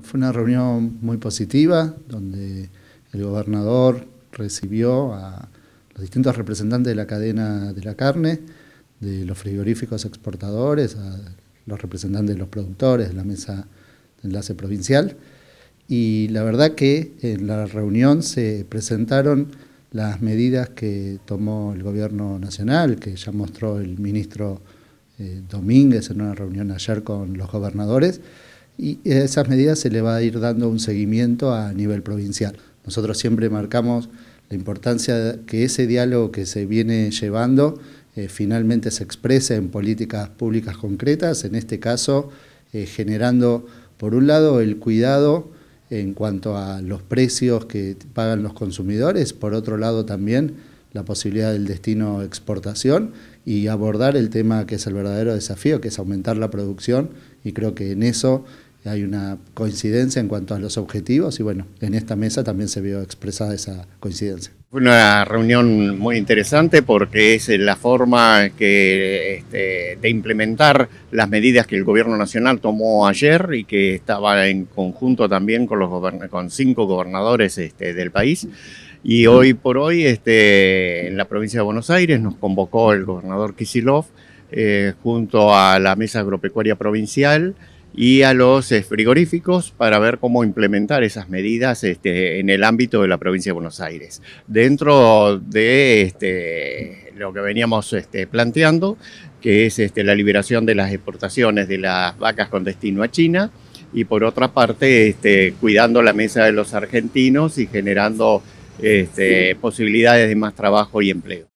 Fue una reunión muy positiva donde el gobernador recibió a los distintos representantes de la cadena de la carne, de los frigoríficos exportadores, a los representantes de los productores, de la mesa de enlace provincial. Y la verdad que en la reunión se presentaron las medidas que tomó el gobierno nacional, que ya mostró el ministro eh, Domínguez en una reunión ayer con los gobernadores y esas medidas se le va a ir dando un seguimiento a nivel provincial. Nosotros siempre marcamos la importancia de que ese diálogo que se viene llevando eh, finalmente se exprese en políticas públicas concretas, en este caso eh, generando, por un lado, el cuidado en cuanto a los precios que pagan los consumidores, por otro lado también la posibilidad del destino exportación y abordar el tema que es el verdadero desafío, que es aumentar la producción y creo que en eso hay una coincidencia en cuanto a los objetivos y bueno, en esta mesa también se vio expresada esa coincidencia. Fue una reunión muy interesante porque es la forma que, este, de implementar las medidas que el gobierno nacional tomó ayer y que estaba en conjunto también con, los con cinco gobernadores este, del país. Y hoy por hoy este, en la provincia de Buenos Aires nos convocó el gobernador Kisilov eh, junto a la Mesa Agropecuaria Provincial y a los eh, frigoríficos para ver cómo implementar esas medidas este, en el ámbito de la provincia de Buenos Aires. Dentro de este, lo que veníamos este, planteando, que es la liberación de las exportaciones de las vacas con destino a China, y por otra parte, cuidando la mesa de los argentinos y generando posibilidades de más trabajo y empleo.